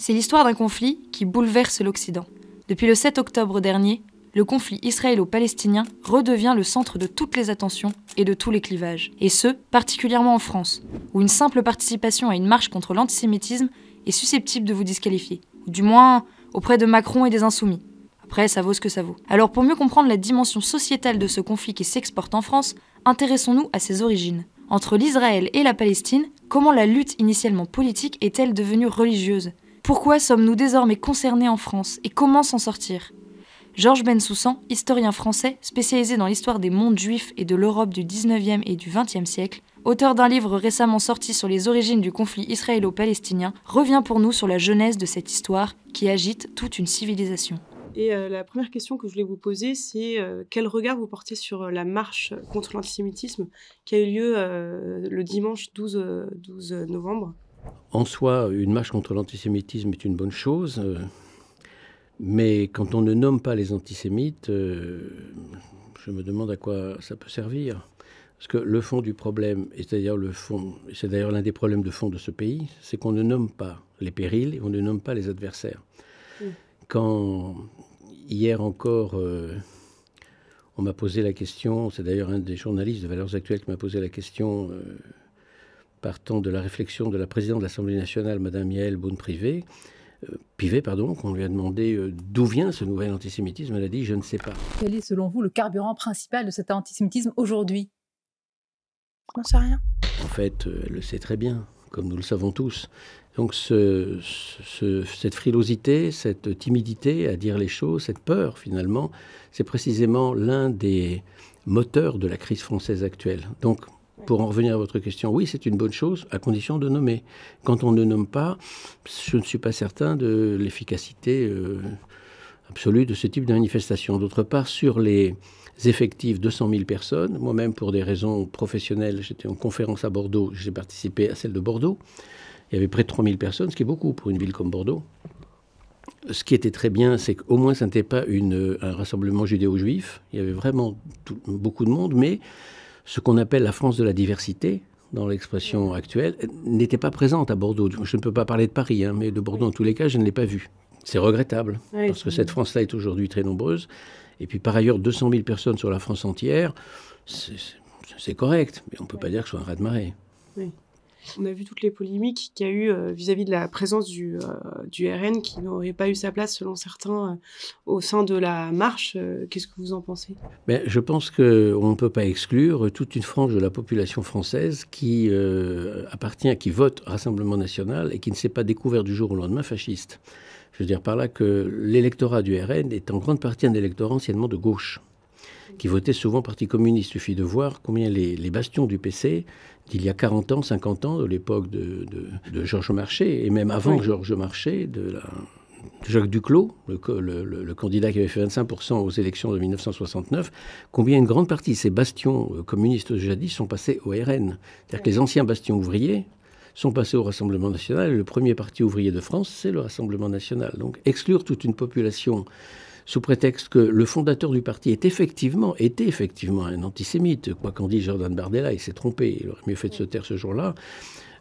c'est l'histoire d'un conflit qui bouleverse l'Occident. Depuis le 7 octobre dernier, le conflit israélo-palestinien redevient le centre de toutes les attentions et de tous les clivages. Et ce, particulièrement en France, où une simple participation à une marche contre l'antisémitisme est susceptible de vous disqualifier. Ou du moins, auprès de Macron et des insoumis. Après, ça vaut ce que ça vaut. Alors pour mieux comprendre la dimension sociétale de ce conflit qui s'exporte en France, intéressons-nous à ses origines. Entre l'Israël et la Palestine, comment la lutte initialement politique est-elle devenue religieuse pourquoi sommes-nous désormais concernés en France et comment s'en sortir Georges Bensoussan, historien français spécialisé dans l'histoire des mondes juifs et de l'Europe du 19e et du 20e siècle, auteur d'un livre récemment sorti sur les origines du conflit israélo-palestinien, revient pour nous sur la genèse de cette histoire qui agite toute une civilisation. Et euh, la première question que je voulais vous poser, c'est euh, quel regard vous portez sur euh, la marche contre l'antisémitisme qui a eu lieu le dimanche 12 novembre en soi, une marche contre l'antisémitisme est une bonne chose, euh, mais quand on ne nomme pas les antisémites, euh, je me demande à quoi ça peut servir. Parce que le fond du problème, et c'est d'ailleurs le fond, c'est d'ailleurs l'un des problèmes de fond de ce pays, c'est qu'on ne nomme pas les périls et on ne nomme pas les adversaires. Mm. Quand hier encore, euh, on m'a posé la question, c'est d'ailleurs un des journalistes de Valeurs Actuelles qui m'a posé la question partant de la réflexion de la présidente de l'Assemblée nationale, Mme Yael Boone-Privé, euh, Pivet, pardon, qu'on lui a demandé euh, d'où vient ce nouvel antisémitisme, elle a dit je ne sais pas. Quel est selon vous le carburant principal de cet antisémitisme aujourd'hui On ne sait rien. En fait, euh, elle le sait très bien, comme nous le savons tous. Donc cette frilosité, cette timidité à dire les choses, cette peur finalement, c'est précisément l'un des moteurs de la crise française actuelle. Donc pour en revenir à votre question, oui, c'est une bonne chose, à condition de nommer. Quand on ne nomme pas, je ne suis pas certain de l'efficacité euh, absolue de ce type de manifestation. D'autre part, sur les effectifs, 200 000 personnes, moi-même, pour des raisons professionnelles, j'étais en conférence à Bordeaux, j'ai participé à celle de Bordeaux. Il y avait près de 3 000 personnes, ce qui est beaucoup pour une ville comme Bordeaux. Ce qui était très bien, c'est qu'au moins, ce n'était pas une, un rassemblement judéo-juif. Il y avait vraiment beaucoup de monde, mais ce qu'on appelle la France de la diversité, dans l'expression actuelle, n'était pas présente à Bordeaux. Je ne peux pas parler de Paris, hein, mais de Bordeaux, en tous les cas, je ne l'ai pas vue. C'est regrettable, parce que cette France-là est aujourd'hui très nombreuse. Et puis, par ailleurs, 200 000 personnes sur la France entière, c'est correct, mais on ne peut pas dire que ce soit un raz-de-marée. On a vu toutes les polémiques qu'il y a eu euh, vis-à-vis de la présence du, euh, du RN qui n'aurait pas eu sa place, selon certains, euh, au sein de la marche. Qu'est-ce que vous en pensez ben, Je pense qu'on ne peut pas exclure toute une frange de la population française qui appartient, qui vote Rassemblement national et qui ne s'est pas découvert du jour au lendemain fasciste. Je veux dire par là que l'électorat du RN est en grande partie un électorat anciennement de gauche qui votaient souvent Parti communiste. Il suffit de voir combien les, bastions du PC d'il y a 40 ans, 50 ans, de l'époque de, de, Georges Marché et même avant Georges Marchais, de Jacques Duclos, le, le, candidat qui avait fait 25% aux élections de 1969, combien une grande partie de ces bastions euh, communistes jadis sont passés au RN. C'est-à-dire que les anciens bastions ouvriers sont passés au Rassemblement national. Et le premier parti ouvrier de France, c'est le Rassemblement national. Donc exclure toute une population sous prétexte que le fondateur du parti est effectivement, était effectivement un antisémite, quoi qu'en dise Jordan Bardella, il s'est trompé, il aurait mieux fait de se taire ce jour-là,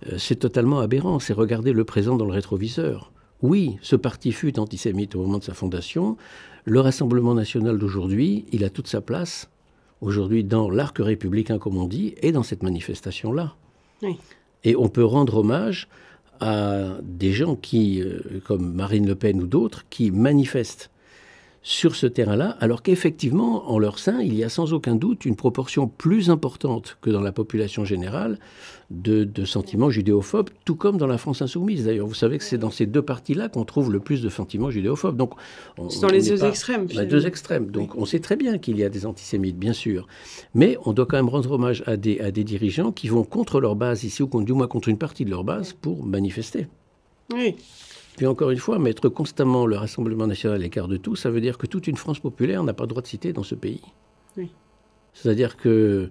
euh, c'est totalement aberrant, c'est regarder le présent dans le rétroviseur. Oui, ce parti fut antisémite au moment de sa fondation. Le Rassemblement national d'aujourd'hui, il a toute sa place, aujourd'hui, dans l'arc républicain, comme on dit, et dans cette manifestation-là. Et on peut rendre hommage à des gens qui, euh, comme Marine Le Pen ou d'autres, qui manifestent sur ce terrain-là, alors qu'effectivement, en leur sein, il y a sans aucun doute une proportion plus importante que dans la population générale de, sentiments judéophobes, tout comme dans la France insoumise. D'ailleurs, vous savez que c'est dans ces deux parties-là qu'on trouve le plus de sentiments judéophobes. Donc, c'est dans les deux extrêmes. les deux extrêmes. Donc, on sait très bien qu'il y a des antisémites, bien sûr, mais on doit quand même rendre hommage à des, à des dirigeants qui vont contre leur base ici, ou du moins contre une partie de leur base, pour manifester. Oui. Puis encore une fois, mettre constamment le Rassemblement national à l'écart de tout, ça veut dire que toute une France populaire n'a pas droit de citer dans ce pays. C'est-à-dire que,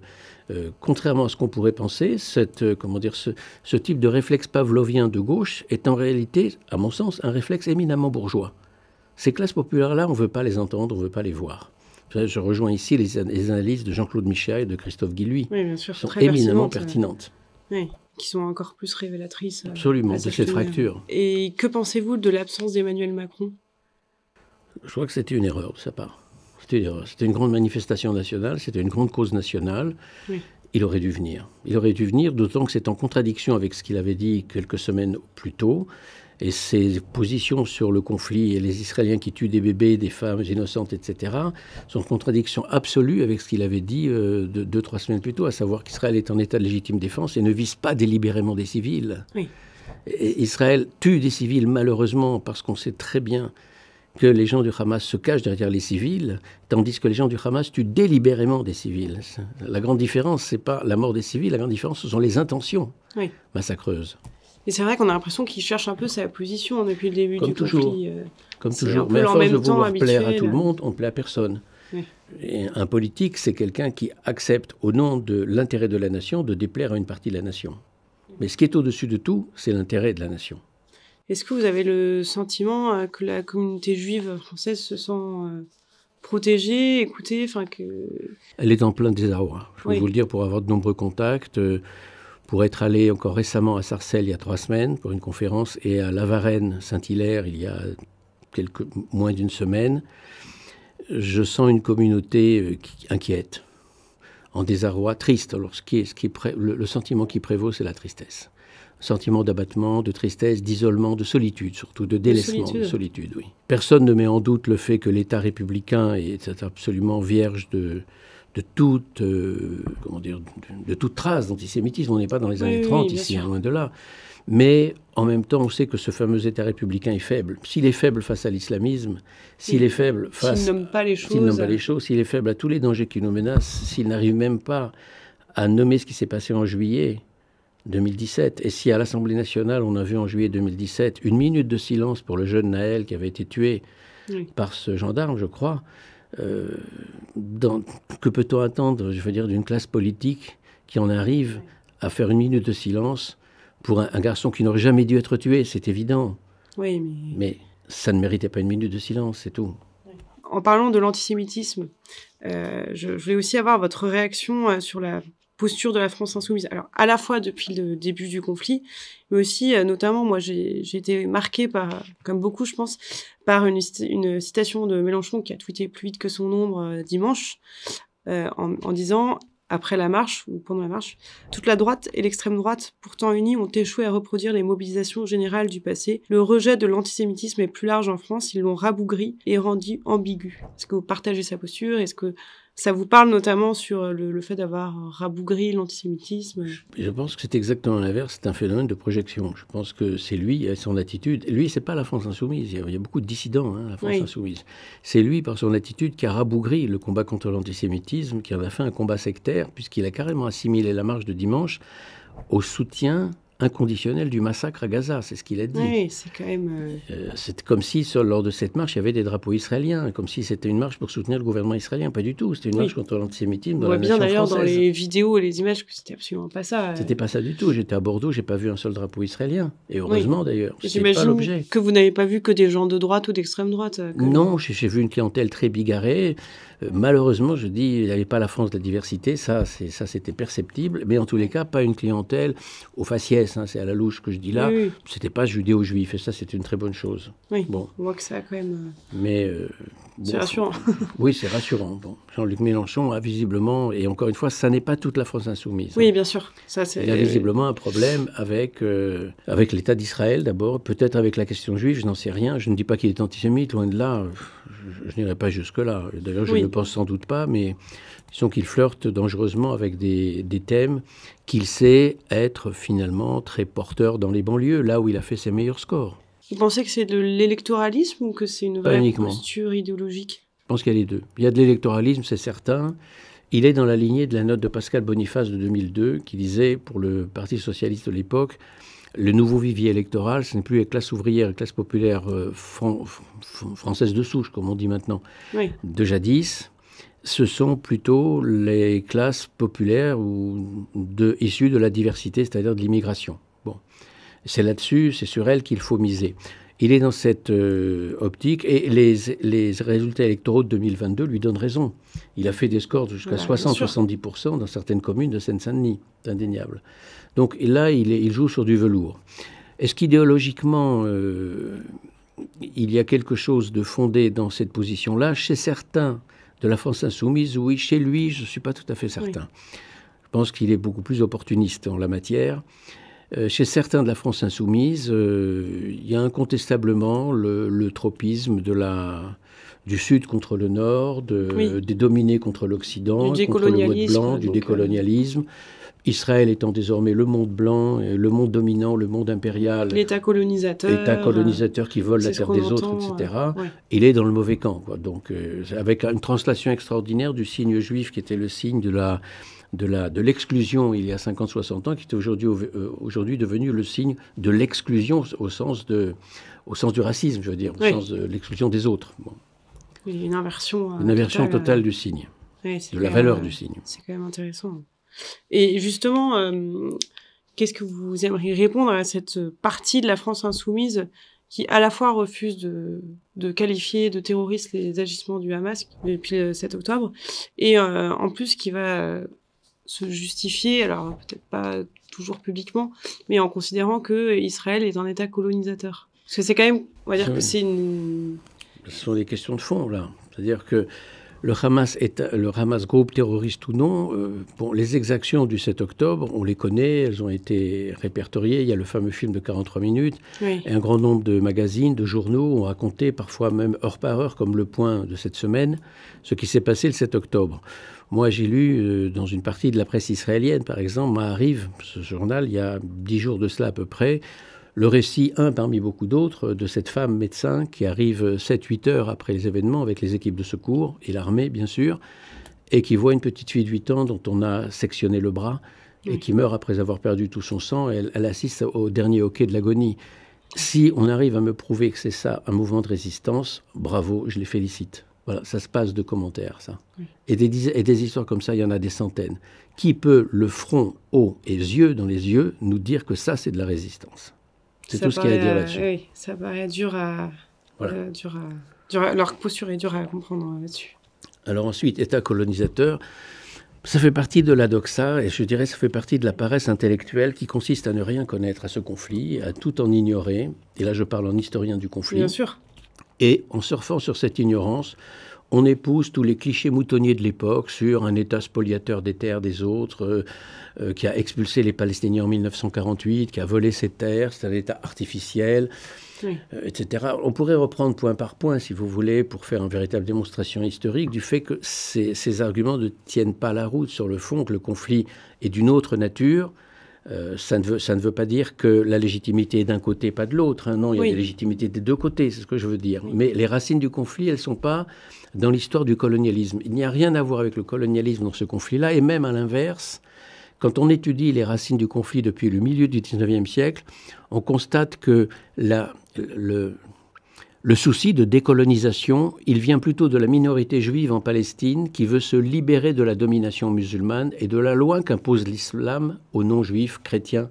euh, contrairement à ce qu'on pourrait penser, cette, euh, comment dire, ce, type de réflexe pavlovien de gauche est en réalité, à mon sens, un réflexe éminemment bourgeois. Ces classes populaires-là, on ne veut pas les entendre, on ne veut pas les voir. Je rejoins ici les, analyses de Jean-Claude Michel et de Christophe Guilluy, oui, bien sûr, qui sont éminemment euh. pertinentes. Oui qui sont encore plus révélatrices. Euh, Absolument, de ces fractures. Et que pensez-vous de l'absence d'Emmanuel Macron Je crois que c'était une erreur de sa part. C'était une, grande manifestation nationale, c'était une grande cause nationale. Il aurait dû venir. Il aurait dû venir, d'autant que c'est en contradiction avec ce qu'il avait dit quelques semaines plus tôt et ses positions sur le conflit et les Israéliens qui tuent des bébés, des femmes innocentes, etc., sont en contradiction absolue avec ce qu'il avait dit euh, de, deux, trois semaines plus tôt, à savoir qu'Israël est en état de légitime défense et ne vise pas délibérément des civils. Israël tue des civils malheureusement parce qu'on sait très bien que les gens du Hamas se cachent derrière les civils, tandis que les gens du Hamas tuent délibérément des civils. La grande différence, c'est pas la mort des civils, la grande différence, ce sont les intentions massacreuses. Et c'est vrai qu'on a l'impression qu'il cherche un peu sa position depuis le début du toujours. conflit. Euh. Comme toujours. Mais à force de plaire à tout le monde, on ne plaît à personne. Et un politique, c'est quelqu'un qui accepte, au nom de l'intérêt de la nation, de déplaire à une partie de la nation. Mais ce qui est au-dessus de tout, c'est l'intérêt de la nation. Est-ce que vous avez le sentiment euh, que la communauté juive française se sent euh, protégée, écoutée enfin que... Elle est en plein désarroi. Je peux vous le dire pour avoir de nombreux contacts pour être allé encore récemment à Sarcelles il y a trois semaines pour une conférence et à La varenne Saint-Hilaire, il y a quelques, moins d'une semaine, je sens une communauté euh, qui, inquiète, en désarroi, triste. Alors, le, sentiment qui prévaut, c'est la tristesse. sentiment d'abattement, de tristesse, d'isolement, de solitude, surtout de délaissement, de solitude. oui. Personne ne met en doute le fait que l'État républicain est absolument vierge de, de toute, euh, comment dire, de, toute trace d'antisémitisme. On n'est pas dans les années 30 ici, hein, loin de là. Mais en même temps, on sait que ce fameux État républicain est faible. S'il est faible face à l'islamisme, s'il est faible face... S'il nomme pas les choses. S'il nomme pas les choses, s'il est faible à tous les dangers qui nous menacent, s'il n'arrive même pas à nommer ce qui s'est passé en juillet 2017, et si à l'Assemblée nationale, on a vu en juillet 2017 une minute de silence pour le jeune Naël qui avait été tué par ce gendarme, je crois, euh, que peut-on attendre, je veux dire, d'une classe politique qui en arrive à faire une minute de silence pour un, garçon qui n'aurait jamais dû être tué, c'est évident. Oui, mais... ça ne méritait pas une minute de silence, c'est tout. En parlant de l'antisémitisme, euh, je, je voulais aussi avoir votre réaction euh, sur la posture de la France insoumise. Alors, à la fois depuis le début du conflit, mais aussi, euh, notamment, moi, j'ai été marquée par, comme beaucoup, je pense, par une, une, citation de Mélenchon qui a tweeté plus vite que son ombre euh, dimanche, euh, en, disant, après la marche, ou pendant la marche, toute la droite et l'extrême droite, pourtant unies, ont échoué à reproduire les mobilisations générales du passé. Le rejet de l'antisémitisme est plus large en France, ils l'ont rabougri et rendu ambigu. Est-ce que vous partagez sa posture Est-ce que ça vous parle notamment sur euh, le, fait d'avoir rabougri l'antisémitisme Je pense que c'est exactement l'inverse, c'est un phénomène de projection. Je pense que c'est lui, et son attitude. Lui, c'est pas la France insoumise, il y a, beaucoup de dissidents, hein, la France insoumise. C'est lui, par son attitude, qui a rabougri le combat contre l'antisémitisme, qui en a fait un combat sectaire, puisqu'il a carrément assimilé la marche de dimanche au soutien inconditionnel du massacre à Gaza, c'est ce qu'il a dit. c'est quand même. Euh, euh, c'est comme si lors de cette marche, il y avait des drapeaux israéliens, comme si c'était une marche pour soutenir le gouvernement israélien. Pas du tout, c'était une marche contre l'antisémitisme. On voit bien d'ailleurs dans les vidéos et les images que c'était absolument pas ça. Euh. C'était pas ça du tout. J'étais à Bordeaux, j'ai pas vu un seul drapeau israélien. Et heureusement d'ailleurs. C'est pas l'objet. Que vous n'avez pas vu que des gens de droite ou d'extrême droite. Non, j'ai vu une clientèle très bigarrée. Euh, malheureusement, je dis, il n'y avait pas la France de la diversité, ça, c'est, ça c'était perceptible, mais en tous les cas, pas une clientèle au faciès, hein, c'est à la louche que je dis là. C'était pas judéo-juif, et ça, c'est une très bonne chose. Oui, bon. on voit que ça a quand même. Euh, mais. Euh, c'est rassurant. oui, c'est rassurant. Bon. Jean-Luc Mélenchon a visiblement, et encore une fois, ça n'est pas toute la France insoumise. Oui, hein. bien sûr. Ça, c'est... Il y a visiblement un problème avec, avec l'État d'Israël d'abord, peut-être avec la question juive, je n'en sais rien. Je ne dis pas qu'il est antisémite, loin de là. Je, n'irai pas jusque-là. D'ailleurs, je le pense sans doute pas, mais disons qu'il flirte dangereusement avec des, thèmes qu'il sait être finalement très porteur dans les banlieues, là où il a fait ses meilleurs scores. Vous pensez que c'est de l'électoralisme ou que c'est une vraie posture idéologique Je pense qu'il y a les deux. Il y a de l'électoralisme, c'est certain. Il est dans la lignée de la note de Pascal Boniface de 2002 qui disait pour le Parti socialiste de l'époque, le nouveau vivier électoral, ce n'est plus les classes ouvrières et classes populaires euh, françaises de souche, comme on dit maintenant, de jadis. Ce sont plutôt les classes populaires ou de, issues de la diversité, c'est-à-dire de l'immigration. Bon. C'est là-dessus, c'est sur elles qu'il faut miser. Il est dans cette euh, optique et les, résultats électoraux de 2022 lui donnent raison. Il a fait des scores jusqu'à 60-70% bah, dans certaines communes de Seine-Saint-Denis, c'est indéniable. Donc là, il, joue sur du velours. Est-ce qu'idéologiquement, euh, il y a quelque chose de fondé dans cette position-là Chez certains de la France insoumise, oui. Chez lui, je ne suis pas tout à fait certain. Je pense qu'il est beaucoup plus opportuniste en la matière. Euh, chez certains de la France insoumise, euh, il y a incontestablement le, tropisme du Sud contre le Nord, des dominés contre l'Occident, blanc, du décolonialisme. Israël étant désormais le monde blanc, euh, le monde dominant, le monde impérial. L'État colonisateur. L'État colonisateur qui vole la terre des autres, etc. Il est dans le mauvais camp. Donc, avec une translation extraordinaire du signe juif qui était le signe de la de l'exclusion il y a 50-60 ans, qui est euh, aujourd'hui devenu le signe de l'exclusion au, sens au sens du racisme, je veux dire, au sens de l'exclusion des autres. une inversion. Euh, une inversion totale, euh, du signe, de la valeur du signe. C'est quand même intéressant. Et justement, qu'est-ce que vous aimeriez répondre à cette partie de la France insoumise qui à la fois refuse de, de qualifier de terroriste les agissements du Hamas depuis le 7 octobre, et en plus qui va se justifier, alors peut-être pas toujours publiquement, mais en considérant que Israël est un État colonisateur. Parce que c'est quand même, on va dire que c'est une. Ce sont des questions de fond là, c'est-à-dire que le Hamas, est, le Hamas groupe terroriste ou non, euh, bon, les exactions du 7 octobre, on les connaît, elles ont été répertoriées. Il y a le fameux film de 43 minutes. Et un grand nombre de magazines, de journaux ont raconté, parfois même heure par heure, comme le point de cette semaine, ce qui s'est passé le 7 octobre. Moi, j'ai lu euh, dans une partie de la presse israélienne, par exemple, arrive ce journal, il y a dix jours de cela à peu près, le récit, un parmi beaucoup d'autres, de cette femme médecin qui arrive 7-8 heures après les événements avec les équipes de secours et l'armée, bien sûr, et qui voit une petite fille de 8 ans dont on a sectionné le bras et qui meurt après avoir perdu tout son sang. Elle, elle assiste au dernier hoquet de l'agonie. Si on arrive à me prouver que c'est ça, un mouvement de résistance, bravo, je les félicite. Voilà, ça se passe de commentaires, ça. Et, des, et des histoires comme ça, il y en a des centaines. Qui peut, le front haut et les yeux dans les yeux, nous dire que ça, c'est de la résistance C'est tout ce qu'il y a à dire là-dessus. Euh, oui, ça paraît euh, dur à, dur à, Leur posture est dure à comprendre euh, là-dessus. Alors ensuite, État colonisateur. Ça fait partie de la doxa, et je dirais ça fait partie de la paresse intellectuelle qui consiste à ne rien connaître à ce conflit, à tout en ignorer. Et là, je parle en historien du conflit. Bien sûr. Et en surfant sur cette ignorance, on épouse tous les clichés moutonniers de l'époque sur un État spoliateur des terres des autres, euh, euh, qui a expulsé les Palestiniens en 1948, qui a volé ces terres, c'est un État artificiel, euh, etc. On pourrait reprendre point par point, si vous voulez, pour faire une véritable démonstration historique du fait que ces arguments ne tiennent pas la route sur le fond, que le conflit est d'une autre nature, euh, ça, ne veut, pas dire que la légitimité est d'un côté, pas de l'autre. Hein. Non, il y a la des des deux côtés, c'est ce que je veux dire. Mais les racines du conflit, elles ne sont pas dans l'histoire du colonialisme. Il n'y a rien à voir avec le colonialisme dans ce conflit-là, et même à l'inverse, quand on étudie les racines du conflit depuis le milieu du XIXe siècle, on constate que la, le, le souci de décolonisation, il vient plutôt de la minorité juive en Palestine qui veut se libérer de la domination musulmane et de la loi qu'impose l'islam aux non-juifs, chrétiens,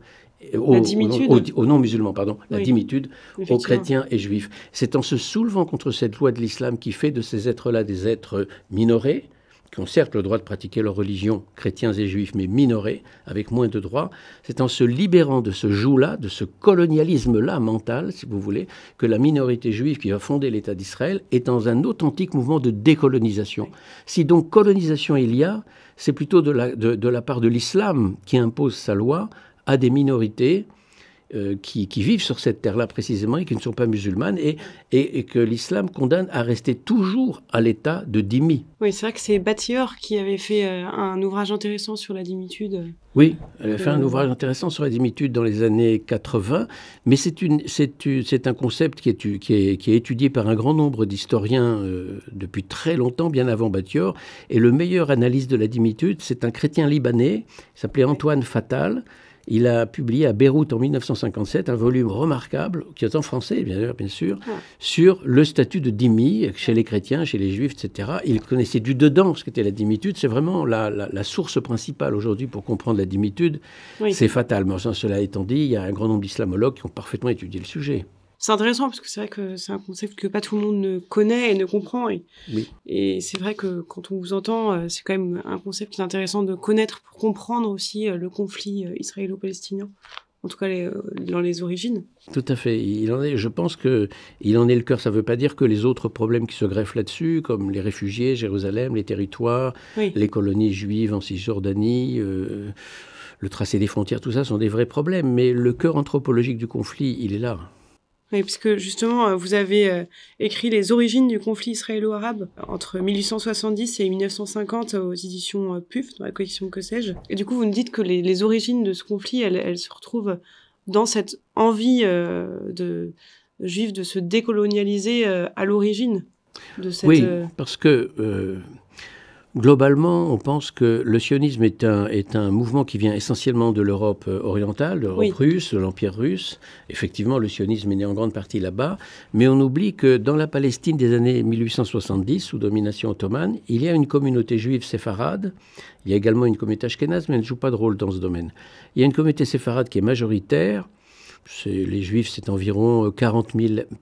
aux, aux, non-musulmans, pardon, la dimitude aux chrétiens et juifs. C'est en se soulevant contre cette loi de l'islam qui fait de ces êtres-là des êtres minorés, qui ont certes le droit de pratiquer leur religion, chrétiens et juifs, mais minorés, avec moins de droits, c'est en se libérant de ce joug-là, de ce colonialisme-là mental, si vous voulez, que la minorité juive qui va fonder l'État d'Israël est dans un authentique mouvement de décolonisation. Si donc colonisation il y a, c'est plutôt de la part de l'islam qui impose sa loi à des minorités euh, qui, vivent sur cette terre-là précisément et qui ne sont pas musulmanes et, que l'islam condamne à rester toujours à l'état de dhimmi. Oui, c'est vrai que c'est Batior qui avait fait euh, un ouvrage intéressant sur la dhimmitude. Oui, elle a euh, fait un ouvrage intéressant sur la dhimmitude dans les années 80, mais c'est, un concept qui est, étudié par un grand nombre d'historiens depuis très longtemps, bien avant Batior. Et le meilleur analyse de la dhimmitude, c'est un chrétien libanais, s'appelait Antoine Fatal, il a publié à Beyrouth en 1957 un volume remarquable, qui est en français bien, sûr, ah. sur le statut de dhimmi chez les chrétiens, chez les juifs, etc. Il connaissait du dedans ce qu'était la dimitude. C'est vraiment la, source principale aujourd'hui pour comprendre la dimitude. C'est fatal. Mais cela étant dit, il y a un grand nombre d'islamologues qui ont parfaitement étudié le sujet c'est intéressant parce que c'est vrai que c'est un concept que pas tout le monde ne connaît et ne comprend. Et, c'est vrai que quand on vous entend, euh, c'est quand même un concept qui est intéressant de connaître pour comprendre aussi euh, le conflit euh, israélo-palestinien, en tout cas dans les origines. Tout à fait. Il en est, je pense que il en est le cœur. Ça ne veut pas dire que les autres problèmes qui se greffent là-dessus, comme les réfugiés, Jérusalem, les territoires, les colonies juives en Cisjordanie. le tracé des frontières, tout ça sont des vrais problèmes, mais le cœur anthropologique du conflit, il est là. Oui, puisque justement, euh, vous avez euh, écrit les origines du conflit israélo-arabe entre 1870 et 1950 aux éditions euh, PUF, dans la collection Que sais-je. Et du coup, vous nous dites que les, les origines de ce conflit, elles, se retrouvent dans cette envie de juive de se décolonialiser à l'origine de cette... Oui, parce que globalement, on pense que le sionisme est un, est un mouvement qui vient essentiellement de l'Europe euh, orientale, de l'Europe russe, de l'Empire russe. Effectivement, le sionisme est né en grande partie là-bas. Mais on oublie que dans la Palestine des années 1870, sous domination ottomane, il y a une communauté juive séfarade. Il y a également une communauté ashkénaze, mais elle ne joue pas de rôle dans ce domaine. Il y a une communauté séfarade qui est majoritaire les Juifs, c'est environ 40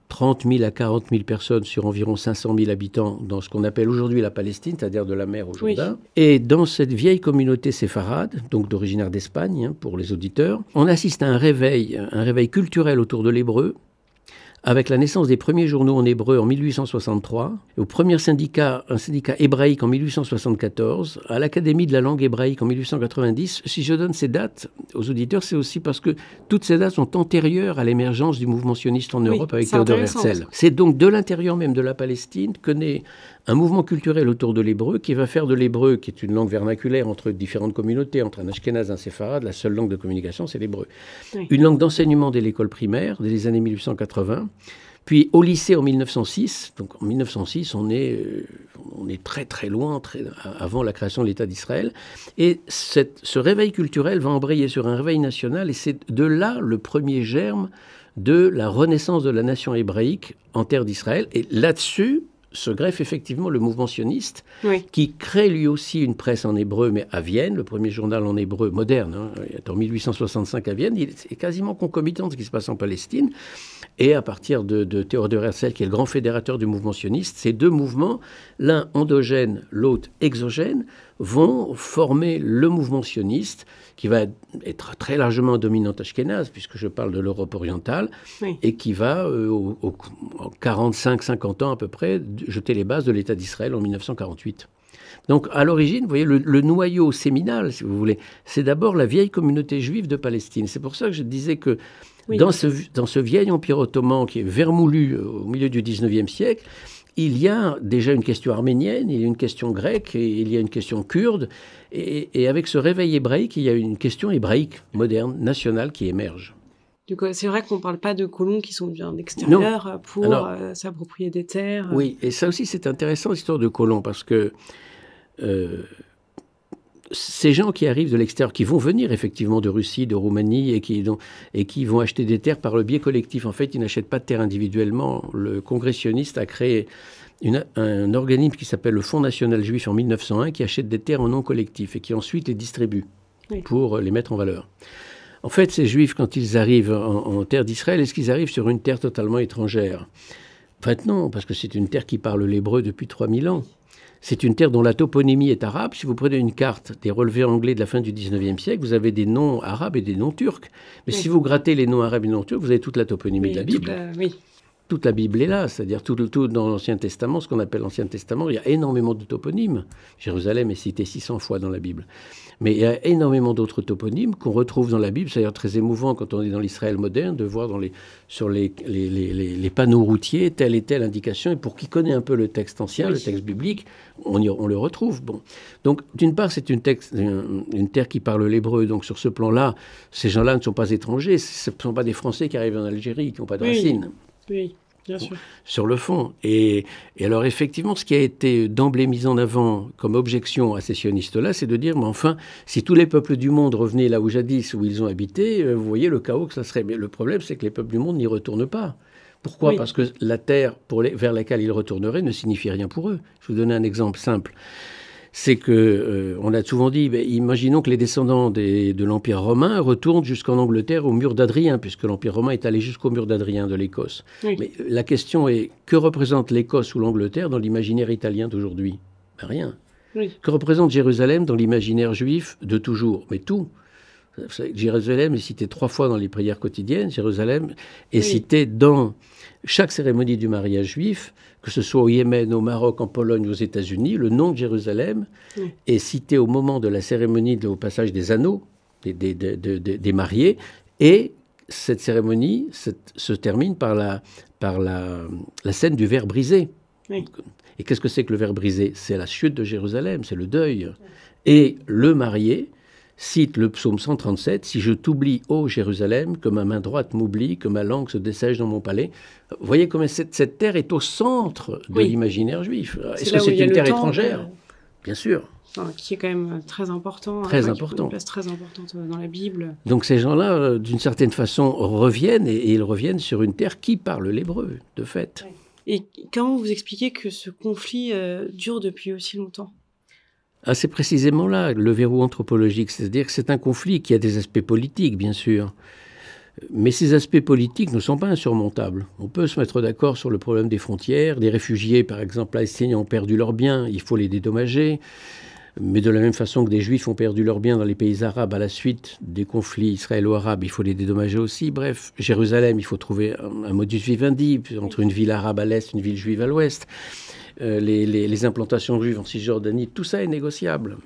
30 000 à 40 000 personnes sur environ 500 000 habitants dans ce qu'on appelle aujourd'hui la Palestine, c'est-à-dire de la mer au Jourdain. Et dans cette vieille communauté séfarade, donc d'originaire d'Espagne, hein, pour les auditeurs, on assiste à un réveil, un réveil culturel autour de l'hébreu, avec la naissance des premiers journaux en hébreu en 1863, au premier syndicat, un syndicat hébraïque en 1874, à l'Académie de la langue hébraïque en 1890. Si je donne ces dates aux auditeurs, c'est aussi parce que toutes ces dates sont antérieures à l'émergence du mouvement sioniste en Europe avec Theodor Herzl. C'est donc de l'intérieur même de la Palestine que naît un mouvement culturel autour de l'hébreu qui va faire de l'hébreu, qui est une langue vernaculaire entre différentes communautés, entre un ashkénaze et un séfarade, la seule langue de communication, c'est l'hébreu. Une langue d'enseignement dès l'école primaire, dès les années 1880. Puis au lycée en 1906, donc en 1906, on est, euh, on est très très loin, avant la création de l'État d'Israël. Et cette, ce réveil culturel va embrayer sur un réveil national, et c'est de là le premier germe de la renaissance de la nation hébraïque en terre d'Israël. Et là-dessus, se greffe effectivement le mouvement sioniste, qui crée lui aussi une presse en hébreu, mais à Vienne, le premier journal en hébreu moderne, hein, en 1865 à Vienne, il est quasiment concomitant de ce qui se passe en Palestine et à partir de, de Théodore Herzl, qui est le grand fédérateur du mouvement sioniste, ces deux mouvements, l'un endogène, l'autre exogène, vont former le mouvement sioniste, qui va être très largement dominant ashkénaze, puisque je parle de l'Europe orientale, et qui va, euh, au, en 45-50 ans à peu près, jeter les bases de l'État d'Israël en 1948. Donc, à l'origine, vous voyez, le, le, noyau séminal, si vous voulez, c'est d'abord la vieille communauté juive de Palestine. C'est pour ça que je disais que dans, ce, dans ce vieil empire ottoman qui est vermoulu euh, au milieu du 19e siècle, il y a déjà une question arménienne, il y a une question grecque, et il y a une question kurde. Et, avec ce réveil hébraïque, il y a une question hébraïque, moderne, nationale, qui émerge. C'est vrai qu'on ne parle pas de colons qui sont en extérieur euh, pour euh, s'approprier des terres. Oui, et ça aussi c'est intéressant l'histoire de colons parce que ces gens qui arrivent de l'extérieur, qui vont venir effectivement de Russie, de Roumanie, et qui, vont acheter des terres par le biais collectif, en fait, ils n'achètent pas de terres individuellement. Le congressionniste a créé un organisme qui s'appelle le Fonds national juif en 1901, qui achète des terres en nom collectif et qui ensuite les distribue pour les mettre en valeur. En fait, ces juifs, quand ils arrivent en, terre d'Israël, est-ce qu'ils arrivent sur une terre totalement étrangère En fait, non, parce que c'est une terre qui parle l'hébreu depuis 3000 ans. C'est une terre dont la toponymie est arabe. Si vous prenez une carte des relevés anglais de la fin du 19e siècle, vous avez des noms arabes et des noms turcs. Mais si vous grattez les noms arabes et les noms turcs, vous avez toute la toponymie de la Bible. oui toute la Bible est là, c'est-à-dire tout, tout dans l'Ancien Testament, ce qu'on appelle l'Ancien Testament, il y a énormément de toponymes. Jérusalem est cité 600 fois dans la Bible. Mais il y a énormément d'autres toponymes qu'on retrouve dans la Bible. C'est d'ailleurs très émouvant quand on est dans l'Israël moderne de voir sur les, panneaux routiers telle et telle indication. Et pour qui connaît un peu le texte ancien, le texte biblique, on, le retrouve. Bon. Donc, d'une part, c'est une, terre qui parle l'hébreu. Donc, sur ce plan-là, ces gens-là ne sont pas étrangers. Ce ne sont pas des Français qui arrivent en Algérie, qui n'ont pas de racines. Oui. Bien sûr. Sur le fond. Et, alors, effectivement, ce qui a été d'emblée mis en avant comme objection à ces sionistes-là, c'est de dire, mais enfin, si tous les peuples du monde revenaient là où jadis, où ils ont habité, euh, vous voyez le chaos que ça serait. Mais le problème, c'est que les peuples du monde n'y retournent pas. Pourquoi Parce que la terre vers laquelle ils retourneraient ne signifie rien pour eux. Je vous donne un exemple simple c'est que euh, on a souvent dit, imaginons que les descendants de l'Empire romain retournent jusqu'en Angleterre au mur d'Adrien, puisque l'Empire romain est allé jusqu'au mur d'Adrien de l'Écosse. Mais euh, la question est, que représente l'Écosse ou l'Angleterre dans l'imaginaire italien d'aujourd'hui ben, Rien. Que représente Jérusalem dans l'imaginaire juif de toujours Mais tout. Jérusalem est cité trois fois dans les prières quotidiennes. Jérusalem est cité dans chaque cérémonie du mariage juif, que ce soit au Yémen, au Maroc, en Pologne, aux États-Unis. Le nom de Jérusalem est cité au moment de la cérémonie de, au passage des anneaux des, mariés. Et cette cérémonie se termine par la, scène du verre brisé. Et qu'est-ce que c'est que le verre brisé C'est la chute de Jérusalem, c'est le deuil. Et le marié cite le psaume 137, Si je t'oublie, ô Jérusalem, que ma main droite m'oublie, que ma langue se dessèche dans mon palais. voyez comment cette, terre est au centre de l'imaginaire juif. Est-ce que c'est une terre étrangère euh, Bien sûr. qui est quand même euh, très important. Hein, très important. Une place très importante euh, dans la Bible. Donc ces gens-là, d'une certaine façon, reviennent et, ils reviennent sur une terre qui parle l'hébreu, de fait. Et comment vous expliquez que ce conflit dure depuis aussi longtemps ah, c'est précisément là le verrou anthropologique, c'est-à-dire que c'est un conflit qui a des aspects politiques, bien sûr. Mais ces aspects politiques ne sont pas insurmontables. On peut se mettre d'accord sur le problème des frontières. Des réfugiés, par exemple, palestiniens ont perdu leurs biens, il faut les dédommager. Mais de la même façon que des juifs ont perdu leurs biens dans les pays arabes à la suite des conflits israélo-arabes, il faut les dédommager aussi. Bref, Jérusalem, il faut trouver un, modus vivendi entre une ville arabe à l'est, une ville juive à l'ouest. Euh, les, implantations juives en Cisjordanie, tout ça est négociable,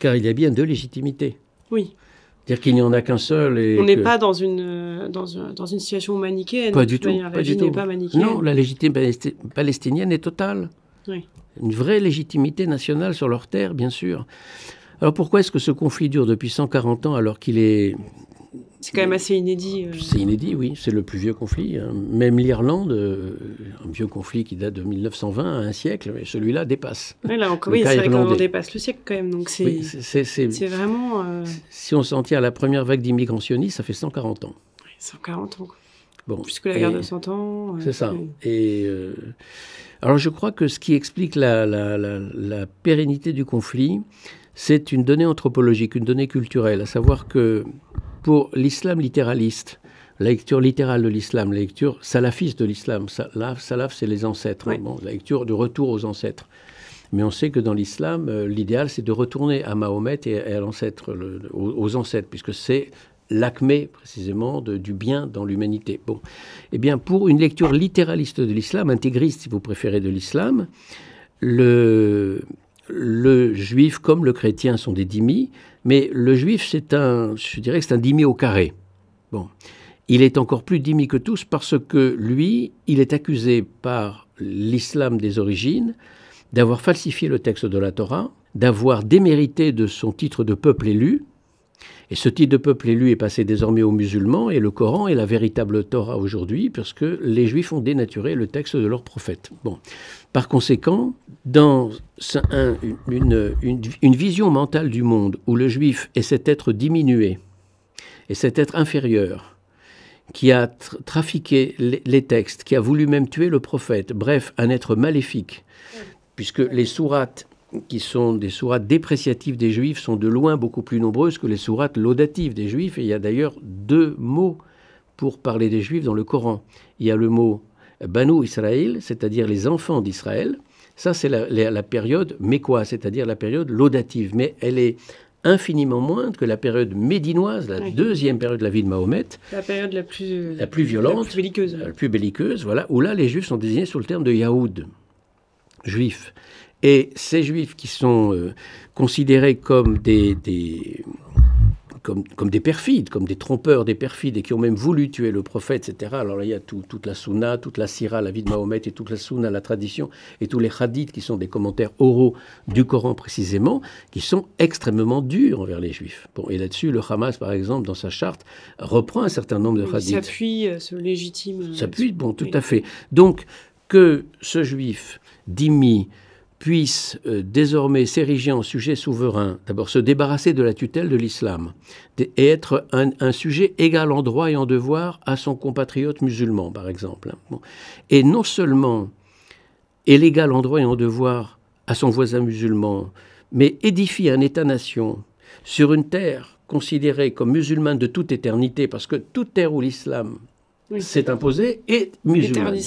car il y a bien deux légitimités. Oui. dire qu'il n'y en a qu'un seul. Et on n'est pas dans une, euh, dans, une, situation manichéenne. Pas du tout. pas du tout. non, la légitimité palestinienne est totale. Oui. Une vraie légitimité nationale sur leur terre, bien sûr. Alors pourquoi est-ce que ce conflit dure depuis 140 ans alors qu'il est c'est quand même assez inédit. Euh. C'est inédit, oui. C'est le plus vieux conflit. Hein. Même l'Irlande, euh, un vieux conflit qui date de 1920, à un siècle, mais celui-là dépasse. là oui, c'est vrai qu'on dépasse le siècle quand même. Donc c'est vraiment. Euh, si on s'en tient à la première vague d'immigrationnistes, ça fait 140 ans. 140 ans. Bon, Puisque la guerre de 100 ans. c'est ça. Et alors je crois que ce qui explique la, la pérennité du conflit, c'est une donnée anthropologique, une donnée culturelle, à savoir que pour l'islam littéraliste, la lecture littérale de l'islam, la lecture salafiste de l'islam. Salaf, salaf c'est les ancêtres. Hein. bon, la lecture de retour aux ancêtres. Mais on sait que dans l'islam, euh, l'idéal, c'est de retourner à Mahomet et, à, l'ancêtre, aux, ancêtres, puisque c'est l'acmé, précisément, du bien dans l'humanité. Bon. et eh bien, pour une lecture littéraliste de l'islam, intégriste, si vous préférez, de l'islam, le, le juif comme le chrétien sont des dhimmis, mais le juif, c'est un, je dirais c'est un dhimmi au carré. Bon. Il est encore plus dhimmi que tous parce que lui, il est accusé par l'islam des origines d'avoir falsifié le texte de la Torah, d'avoir démérité de son titre de peuple élu, et ce type de peuple élu est passé désormais aux musulmans, et le Coran est la véritable Torah aujourd'hui, puisque les juifs ont dénaturé le texte de leur prophète. Bon. Par conséquent, dans une, une vision mentale du monde où le juif est cet être diminué, et cet être inférieur, qui a trafiqué les textes, qui a voulu même tuer le prophète, bref, un être maléfique, puisque les sourates qui sont des sourates dépréciatives des juifs, sont de loin beaucoup plus nombreuses que les sourates laudatives des juifs. Et il y a d'ailleurs deux mots pour parler des juifs dans le Coran. Il y a le mot Banu Israël, c'est-à-dire les enfants d'Israël. Ça, c'est la, la, période Mekwa, c'est-à-dire la période laudative. Mais elle est infiniment moindre que la période médinoise, la deuxième période de la vie de Mahomet. La période la plus, euh, la plus violente, la plus belliqueuse. voilà, où là, les juifs sont désignés sous le terme de Yahoud, juif. Et ces juifs qui sont euh, considérés comme des, comme, comme, des perfides, comme des trompeurs, des perfides, et qui ont même voulu tuer le prophète, etc. Alors là, il y a toute la sunna, toute la sira, la vie de Mahomet, et toute la sunna, la tradition, et tous les hadiths, qui sont des commentaires oraux du Coran précisément, qui sont extrêmement durs envers les juifs. Bon, et là-dessus, le Hamas, par exemple, dans sa charte, reprend un certain nombre de hadiths. Ça sur le euh, légitime. S'appuie, euh, bon, tout à fait. Donc, que ce juif, Dimi, puisse euh, désormais s'ériger en sujet souverain, d'abord se débarrasser de la tutelle de l'islam, et être un, sujet égal en droit et en devoir à son compatriote musulman, par exemple. Hein. Et non seulement est égal en droit et en devoir à son voisin musulman, mais édifie un État-nation sur une terre considérée comme musulmane de toute éternité, parce que toute terre où l'islam s'est imposé est musulmane.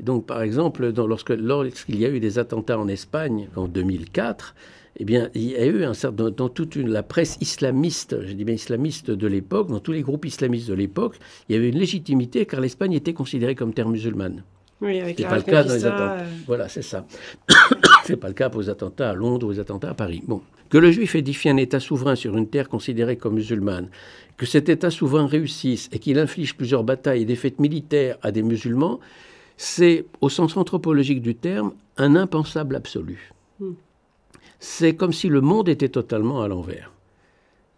Donc, par exemple, lorsque, lorsqu'il y a eu des attentats en Espagne en 2004, eh bien, il y a eu dans, toute une, la presse islamiste, je dis bien islamiste de l'époque, dans tous les groupes islamistes de l'époque, il y avait une légitimité car l'Espagne était considérée comme terre musulmane. Oui, avec pas le cas dans attentats. Euh. Voilà, c'est ça. c'est pas le cas pour les attentats à Londres ou les attentats à Paris. Bon, que le juif édifie un État souverain sur une terre considérée comme musulmane, que cet État souverain réussisse et qu'il inflige plusieurs batailles et défaites militaires à des musulmans, c'est, au sens anthropologique du terme, un impensable absolu. Hmm. C'est comme si le monde était totalement à l'envers.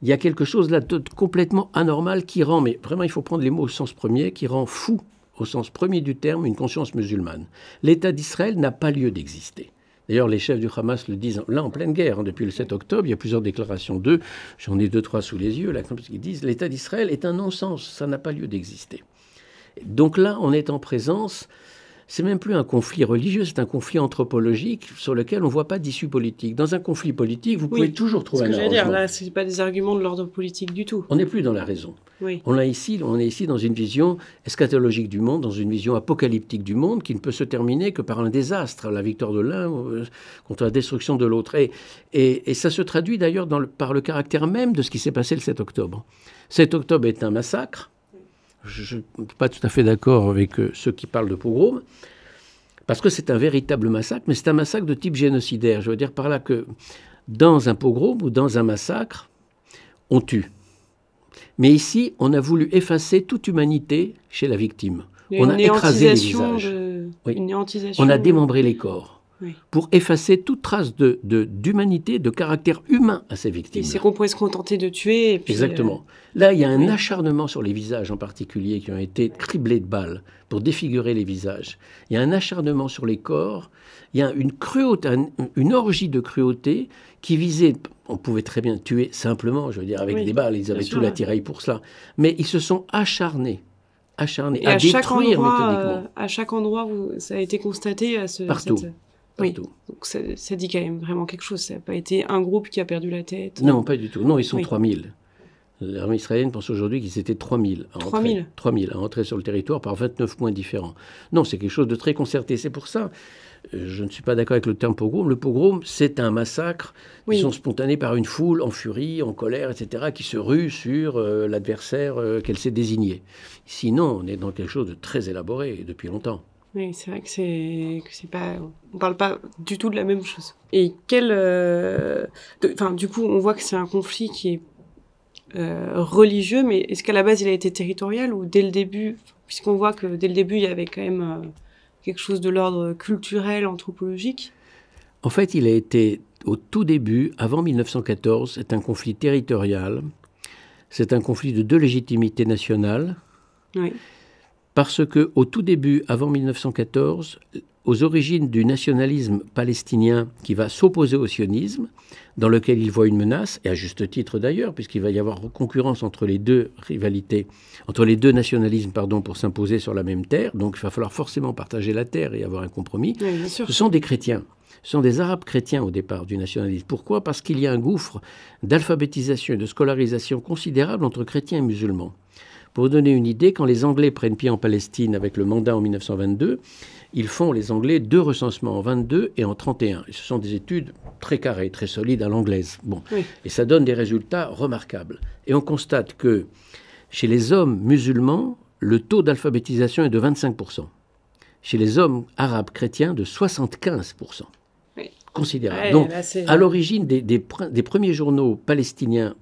Il y a quelque chose là de complètement anormal qui rend, mais vraiment il faut prendre les mots au sens premier, qui rend fou, au sens premier du terme, une conscience musulmane. L'État d'Israël n'a pas lieu d'exister. D'ailleurs, les chefs du Hamas le disent là en pleine guerre, hein, depuis le 7 octobre. Il y a plusieurs déclarations d'eux, j'en ai deux, trois sous les yeux, là, qu'ils disent l'État d'Israël est un non-sens, ça n'a pas lieu d'exister. Donc là, on est en présence c'est même plus un conflit religieux, c'est un conflit anthropologique sur lequel on ne voit pas d'issue politique. Dans un conflit politique, vous pouvez toujours trouver ce que je veux dire, là, ce pas des arguments de l'ordre politique du tout. On n'est plus dans la raison. On, a ici, on est ici dans une vision eschatologique du monde, dans une vision apocalyptique du monde qui ne peut se terminer que par un désastre, la victoire de l'un euh, contre la destruction de l'autre. Et, et, ça se traduit d'ailleurs par le caractère même de ce qui s'est passé le 7 octobre. 7 octobre est un massacre je ne suis pas tout à fait d'accord avec euh, ceux qui parlent de pogrom, parce que c'est un véritable massacre, mais c'est un massacre de type génocidaire. Je veux dire par là que dans un pogrom ou dans un massacre, on tue. Mais ici, on a voulu effacer toute humanité chez la victime. On a écrasé les visages. On a démembré les corps pour effacer toute trace d'humanité, de, d'humanité, de, caractère humain à ces victimes. C'est qu'on pourrait se contenter de tuer. Et puis Exactement. Là, il y a un acharnement sur les visages en particulier qui ont été criblés de balles pour défigurer les visages. Il y a un acharnement sur les corps. Il y a une cruauté, une orgie de cruauté qui visait on pouvait très bien tuer simplement, je veux dire, avec des balles, ils avaient tout l'attirail pour cela. Mais ils se sont acharnés, acharnés Et à, détruire méthodiquement. Euh, à chaque endroit, où ça a été constaté à ce, partout oui. Donc ça, dit quand même vraiment quelque chose. Ça n'a pas été un groupe qui a perdu la tête. Non, pas du tout. Non, ils sont oui. 3000. L'armée israélienne pense aujourd'hui qu'ils étaient 3000 à, 3000. 3000 à entrer sur le territoire par 29 points différents. Non, c'est quelque chose de très concerté. C'est pour ça, euh, je ne suis pas d'accord avec le terme pogrom. Le pogrom, c'est un massacre. qui sont spontanés par une foule en furie, en colère, etc., qui se rue sur euh, l'adversaire euh, qu'elle s'est désigné. Sinon, on est dans quelque chose de très élaboré depuis longtemps. Oui, c'est vrai que c'est c'est pas on parle pas du tout de la même chose. Et quel euh, enfin du coup, on voit que c'est un conflit qui est euh, religieux, mais est-ce qu'à la base il a été territorial ou dès le début, puisqu'on voit que dès le début il y avait quand même euh, quelque chose de l'ordre culturel, anthropologique En fait, il a été au tout début, avant 1914, c'est un conflit territorial, c'est un conflit de deux légitimités nationales. Oui parce que au tout début, avant 1914, aux origines du nationalisme palestinien qui va s'opposer au sionisme, dans lequel il voit une menace, et à juste titre d'ailleurs, puisqu'il va y avoir concurrence entre les deux rivalités, entre les deux nationalismes, pardon, pour s'imposer sur la même terre, donc il va falloir forcément partager la terre et avoir un compromis, ce sont des chrétiens. Ce sont des Arabes chrétiens au départ du nationalisme. Pourquoi Parce qu'il y a un gouffre d'alphabétisation et de scolarisation considérable entre chrétiens et musulmans. Pour vous donner une idée, quand les Anglais prennent pied en Palestine avec le mandat en 1922, ils font, les Anglais, deux recensements en 22 et en 31. ce sont des études très carrées, très solides à l'anglaise. Bon. Et ça donne des résultats remarquables. Et on constate que chez les hommes musulmans, le taux d'alphabétisation est de 25%. Chez les hommes arabes chrétiens, de 75%. Considérable. Donc, à l'origine des premiers journaux palestiniens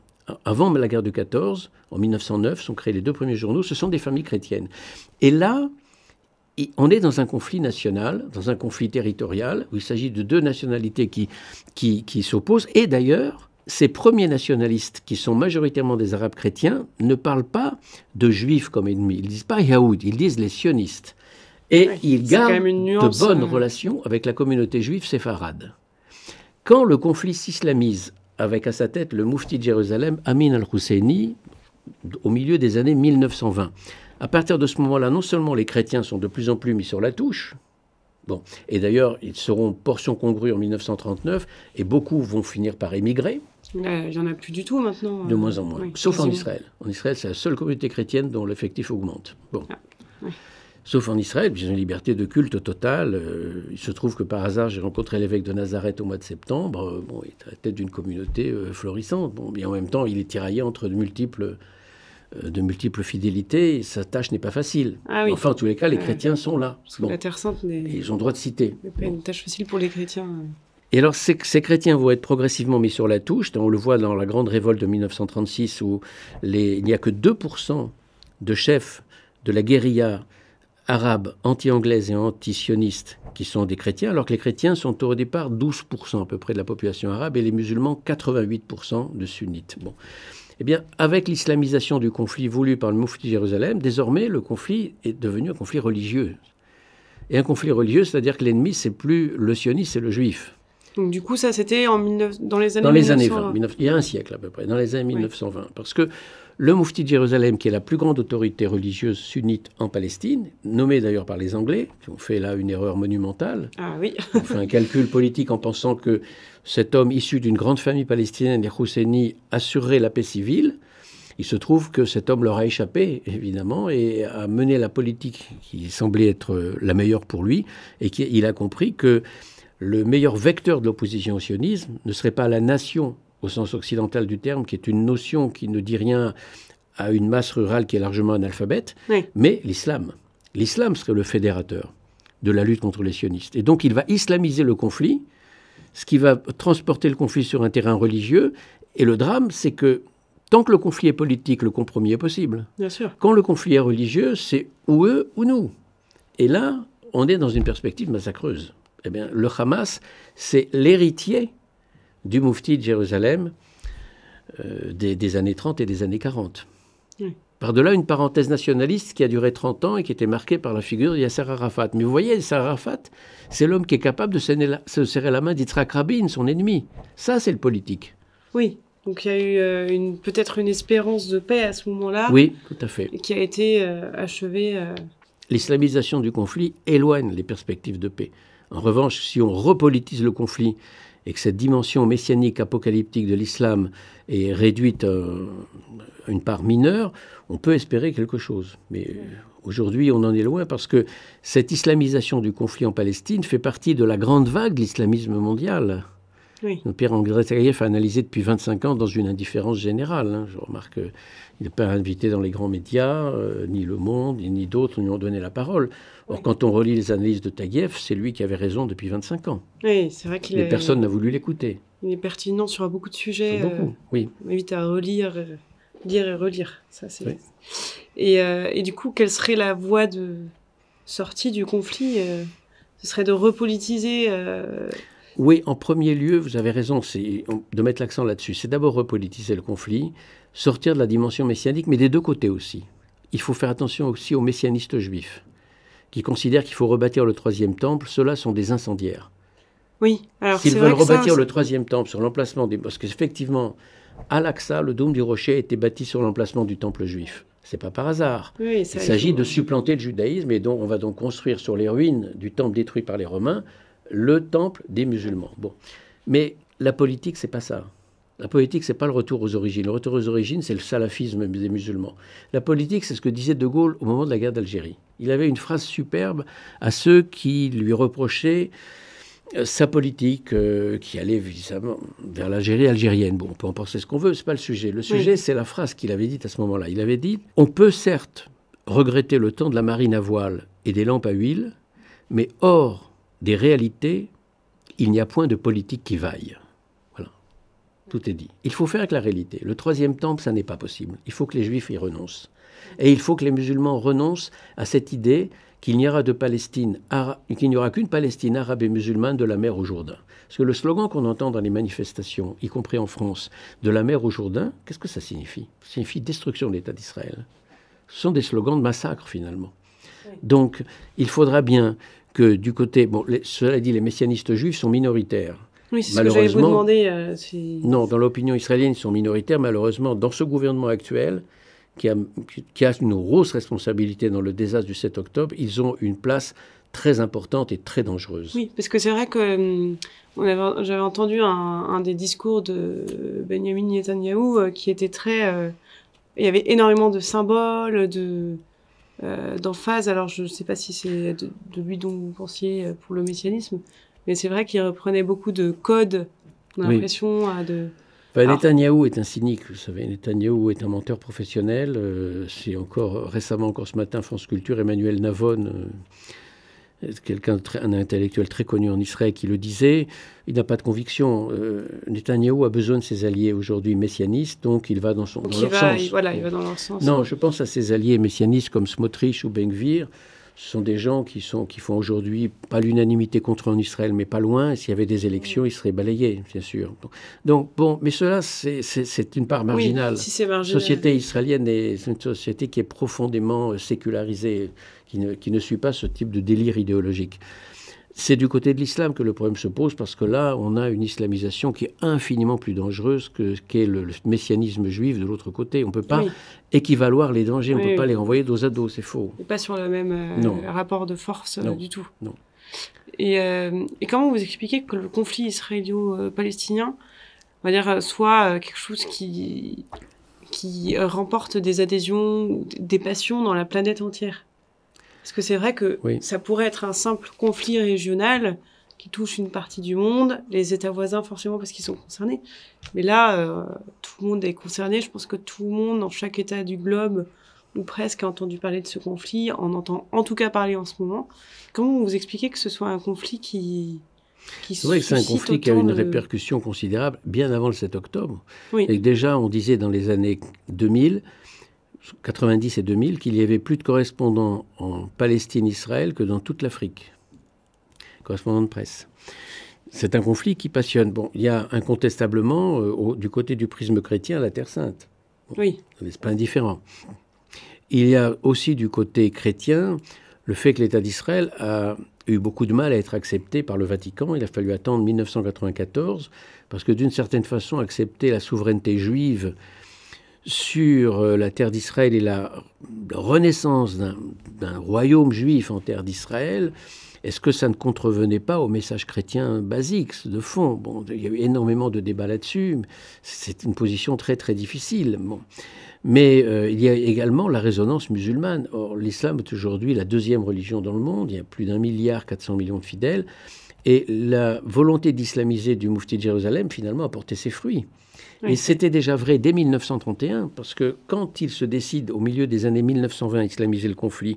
avant la guerre du 14, en 1909, sont créés les deux premiers journaux, ce sont des familles chrétiennes. Et là, on est dans un conflit national, dans un conflit territorial, où il s'agit de deux nationalités qui, qui, s'opposent. Et d'ailleurs, ces premiers nationalistes, qui sont majoritairement des Arabes chrétiens, ne parlent pas de juifs comme ennemis. Ils ne disent pas Yahoud, ils disent les sionistes. Et ils gardent de bonnes euh. relations avec la communauté juive séfarade. Quand le conflit s'islamise avec à sa tête le moufti de Jérusalem, Amin al-Husseini, au milieu des années 1920. À partir de ce moment-là, non seulement les chrétiens sont de plus en plus mis sur la touche, bon, et d'ailleurs ils seront portion congrue en 1939, et beaucoup vont finir par émigrer. Il n'y en a plus du tout maintenant. De euh, moins en moins, sauf en Israël. En Israël, c'est la seule communauté chrétienne dont l'effectif augmente. Bon. Ah, Sauf en Israël, j'ai une liberté de culte totale. Euh, il se trouve que par hasard, j'ai rencontré l'évêque de Nazareth au mois de septembre. Euh, bon, il est tête d'une communauté euh, florissante. Bon, mais en même temps, il est tiraillé entre de multiples, de multiples fidélités. sa tâche n'est pas facile. Ah enfin, en tous les cas, les chrétiens sont là. la Terre Sainte n'est ils ont droit de citer. pas une tâche facile pour les chrétiens. Et alors, ces, chrétiens vont être progressivement mis sur la touche. On le voit dans la grande révolte de 1936 où les, il n'y a que 2% de chefs de la guérilla arabes anti-anglaises et anti-sionistes qui sont des chrétiens, alors que les chrétiens sont au départ 12% à peu près de la population arabe et les musulmans 88% de sunnites. Bon. Eh bien, avec l'islamisation du conflit voulu par le Moufti de Jérusalem, désormais le conflit est devenu un conflit religieux. Et un conflit religieux, c'est-à-dire que l'ennemi, c'est plus le sioniste, c'est le juif. Donc du coup, ça c'était en dans les années dans les années il y a un siècle à peu près, dans les années 1920, parce que le Moufti de Jérusalem, qui est la plus grande autorité religieuse sunnite en Palestine, nommé d'ailleurs par les Anglais, qui ont fait là une erreur monumentale. Ah oui. on fait un calcul politique en pensant que cet homme issu d'une grande famille palestinienne, les Rousseni assurerait la paix civile. Il se trouve que cet homme leur a échappé, évidemment, et a mené la politique qui semblait être la meilleure pour lui, et il a compris que le meilleur vecteur de l'opposition au sionisme ne serait pas la nation au sens occidental du terme, qui est une notion qui ne dit rien à une masse rurale qui est largement analphabète, mais l'islam. L'islam serait le fédérateur de la lutte contre les sionistes. Et donc il va islamiser le conflit, ce qui va transporter le conflit sur un terrain religieux. Et le drame, c'est que tant que le conflit est politique, le compromis est possible. Bien sûr. Quand le conflit est religieux, c'est ou eux ou nous. Et là, on est dans une perspective massacreuse. Eh bien, le Hamas, c'est l'héritier du Moufti de Jérusalem euh, des, années 30 et des années 40. Par-delà une parenthèse nationaliste qui a duré 30 ans et qui était marquée par la figure de Yasser Arafat. Mais vous voyez, Yasser Arafat, c'est l'homme qui est capable de se serrer la main d'Itrak Rabin, son ennemi. Ça, c'est le politique. Oui, donc il y a eu euh, peut-être une espérance de paix à ce moment-là. Oui, tout à fait. Qui a été euh, achevée. L'islamisation du conflit éloigne les perspectives de paix. En revanche, si on repolitise le conflit et que cette dimension messianique apocalyptique de l'islam est réduite à une part mineure, on peut espérer quelque chose. Mais aujourd'hui, on en est loin parce que cette islamisation du conflit en Palestine fait partie de la grande vague de l'islamisme mondial. Oui. Donc Pierre a analysé depuis 25 ans dans une indifférence générale. Hein. Je remarque qu'il n'est pas invité dans les grands médias, euh, ni Le Monde, ni d'autres lui ont donné la parole. Or, quand on relit les analyses de Taguieff, c'est lui qui avait raison depuis 25 ans. Oui, c'est vrai qu'il. personne n'a voulu l'écouter. Il est pertinent sur beaucoup de sujets. beaucoup, euh, oui. On évite à relire, euh, lire et relire. Ça, c'est. Et, et, du coup, quelle serait la voie de sortie du conflit Ce serait de repolitiser. Oui, en premier lieu, vous avez raison de mettre l'accent là-dessus. C'est d'abord repolitiser le conflit, sortir de la dimension messianique, mais des deux côtés aussi. Il faut faire attention aussi aux messianistes juifs, qui considèrent qu'il faut rebâtir le troisième temple. Ceux-là sont des incendiaires. Oui, alors S'ils veulent rebâtir le troisième temple sur l'emplacement des. Parce qu'effectivement, à l'Aqsa, le dôme du rocher a été bâti sur l'emplacement du temple juif. C'est pas par hasard. Il s'agit de supplanter le judaïsme et donc on va donc construire sur les ruines du temple détruit par les Romains le temple des musulmans. Bon. Mais la politique, c'est pas ça. La politique, c'est pas le retour aux origines. Le retour aux origines, c'est le salafisme des musulmans. La politique, c'est ce que disait De Gaulle au moment de la guerre d'Algérie. Il avait une phrase superbe à ceux qui lui reprochaient euh, sa politique euh, qui allait visiblement vers l'Algérie algérienne. Bon, on peut en penser ce qu'on veut, c'est pas le sujet. Le sujet, c'est la phrase qu'il avait dite à ce moment-là. Il avait dit On peut certes regretter le temps de la marine à voile et des lampes à huile, mais hors des réalités, il n'y a point de politique qui vaille. Voilà. Tout est dit. Il faut faire avec la réalité. Le troisième temple, ça n'est pas possible. Il faut que les juifs y renoncent. Et il faut que les musulmans renoncent à cette idée qu'il n'y aura qu'une Palestine arabe et musulmane de la mer au Jourdain. Parce que le slogan qu'on entend dans les manifestations, y compris en France, de la mer au Jourdain, qu'est-ce que ça signifie Ça signifie destruction de l'État d'Israël. Ce sont des slogans de massacre finalement. Donc, il faudra bien que du côté, bon, cela dit, les messianistes juifs sont minoritaires. Oui, c'est ce que j'allais vous demander. Euh, non, dans l'opinion israélienne, ils sont minoritaires. Malheureusement, dans ce gouvernement actuel, qui a, qui une grosse responsabilité dans le désastre du 7 octobre, ils ont une place très importante et très dangereuse. Oui, parce que c'est vrai que hum, j'avais entendu un, des discours de Benjamin Netanyahu euh, qui était très... Euh, il y avait énormément de symboles, de... Euh, dans Phase, alors je ne sais pas si c'est de, lui dont vous pensiez euh, pour le messianisme, mais c'est vrai qu'il reprenait beaucoup de codes, on l'impression euh, de... Ben, est un cynique, vous savez. Netanyahou est un menteur professionnel. c'est encore récemment, encore ce matin, France Culture, Emmanuel Navon quelqu'un, un intellectuel très connu en Israël, qui le disait. Il n'a pas de conviction. Euh, Netanyahu a besoin de ses alliés aujourd'hui messianistes, donc il va dans, son, leur sens. va dans leur sens. Non, je pense à ses alliés messianistes comme Smotrich ou Ben Gvir. Ce sont des gens qui, sont, qui font aujourd'hui pas l'unanimité contre en Israël, mais pas loin. Et s'il y avait des élections, ils seraient balayés, bien sûr. Donc, bon, mais cela, c'est une part marginale. La société israélienne est une société qui est profondément sécularisée qui ne, suit pas ce type de délire idéologique. C'est du côté de l'islam que le problème se pose parce que là, on a une islamisation qui est infiniment plus dangereuse que ce qu'est le, messianisme juif de l'autre côté. On ne peut pas équivaloir les dangers, on ne peut pas les renvoyer dos à dos, c'est faux. Et pas sur le même euh, rapport de force euh, du tout. Non. Et, euh, et, comment vous expliquez que le conflit israélo-palestinien, va dire, soit quelque chose qui, qui remporte des adhésions, des passions dans la planète entière parce que c'est vrai que ça pourrait être un simple conflit régional qui touche une partie du monde, les États voisins forcément parce qu'ils sont concernés. Mais là, euh, tout le monde est concerné. Je pense que tout le monde, dans chaque État du globe, ou presque a entendu parler de ce conflit, en entend en tout cas parler en ce moment. Comment vous expliquez que ce soit un conflit qui... qui c'est vrai que c'est un conflit qui a une répercussion considérable bien avant le 7 octobre. Et déjà, on disait dans les années 2000 90 et 2000 qu'il y avait plus de correspondants en Palestine-Israël que dans toute l'Afrique. Correspondants de presse. C'est un conflit qui passionne. Bon, il y a incontestablement, euh, du côté du prisme chrétien, la Terre Sainte. oui oui. C'est pas indifférent. Il y a aussi du côté chrétien le fait que l'État d'Israël a eu beaucoup de mal à être accepté par le Vatican. Il a fallu attendre 1994 parce que d'une certaine façon, accepter la souveraineté juive sur euh, la terre d'Israël et la, renaissance d'un royaume juif en terre d'Israël, est-ce que ça ne contrevenait pas au message chrétien basique, de fond il y a eu énormément de débats là-dessus. C'est une position très très difficile. Mais euh, il y a également la résonance musulmane. Or, l'islam est aujourd'hui la deuxième religion dans le monde. Il y a plus d'un milliard 400 millions de fidèles. Et la volonté d'islamiser du Mufti de Jérusalem, finalement, a porté ses fruits. Et c'était déjà vrai dès 1931, parce que quand il se décide au milieu des années 1920 à islamiser le conflit,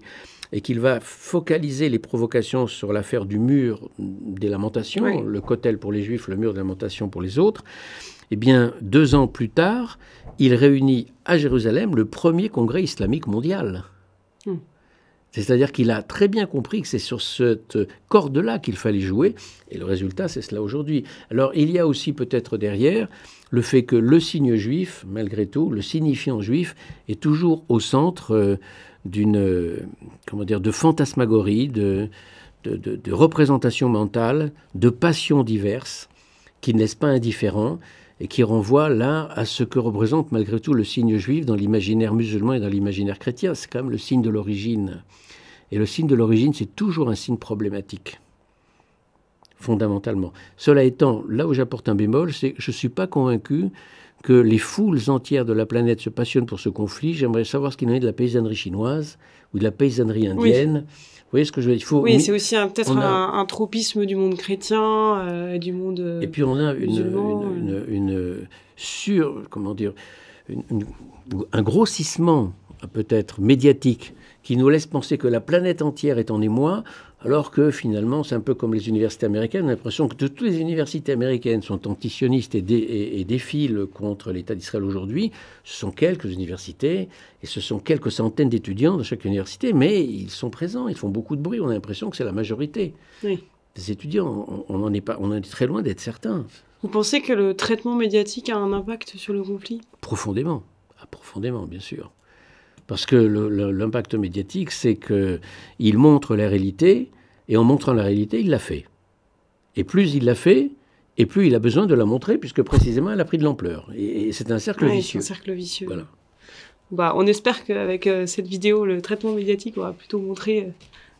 et qu'il va focaliser les provocations sur l'affaire du mur des lamentations, le cotel pour les juifs, le mur des lamentations pour les autres, eh bien, deux ans plus tard, il réunit à Jérusalem le premier congrès islamique mondial. Hmm. C'est-à-dire qu'il a très bien compris que c'est sur cette corde-là qu'il fallait jouer, et le résultat, c'est cela aujourd'hui. Alors, il y a aussi peut-être derrière le fait que le signe juif, malgré tout, le signifiant juif, est toujours au centre euh, d'une, euh, comment dire, de fantasmagorie, de, de, représentation mentale, de passions diverses, qui ne laissent pas indifférents et qui renvoie là à ce que représente malgré tout le signe juif dans l'imaginaire musulman et dans l'imaginaire chrétien. C'est quand même le signe de l'origine. Et le signe de l'origine, c'est toujours un signe problématique, fondamentalement. Cela étant, là où j'apporte un bémol, c'est que je ne suis pas convaincu que les foules entières de la planète se passionnent pour ce conflit. J'aimerais savoir ce qu'il en est de la paysannerie chinoise ou de la paysannerie indienne. Vous voyez ce que je veux dire faut Oui, c'est aussi peut-être un, tropisme du monde chrétien, euh, du monde. Euh, et puis on a une, euh. une sur, comment dire, un grossissement peut-être médiatique qui nous laisse penser que la planète entière est en émoi, alors que finalement, c'est un peu comme les universités américaines. On a l'impression que toutes les universités américaines sont antisionistes et, défilent contre l'État d'Israël aujourd'hui. Ce sont quelques universités et ce sont quelques centaines d'étudiants de chaque université, mais ils sont présents, ils font beaucoup de bruit. On a l'impression que c'est la majorité des étudiants. On, en est pas, on est très loin d'être certain. Vous pensez que le traitement médiatique a un impact sur le conflit Profondément. Ah, profondément, bien sûr. Parce que l'impact médiatique, c'est qu'il montre la réalité, et en montrant la réalité, il la fait. Et plus il la fait, et plus il a besoin de la montrer, puisque précisément, elle a pris de l'ampleur. Et, c'est un cercle vicieux. Voilà. Bah, on espère qu'avec euh, cette vidéo, le traitement médiatique aura plutôt montré euh,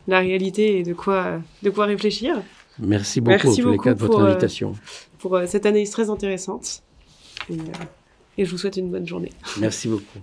la réalité et de quoi, euh, de quoi réfléchir. Merci beaucoup, de pour, votre invitation. pour cette analyse très intéressante. et je vous souhaite une bonne journée. Merci beaucoup.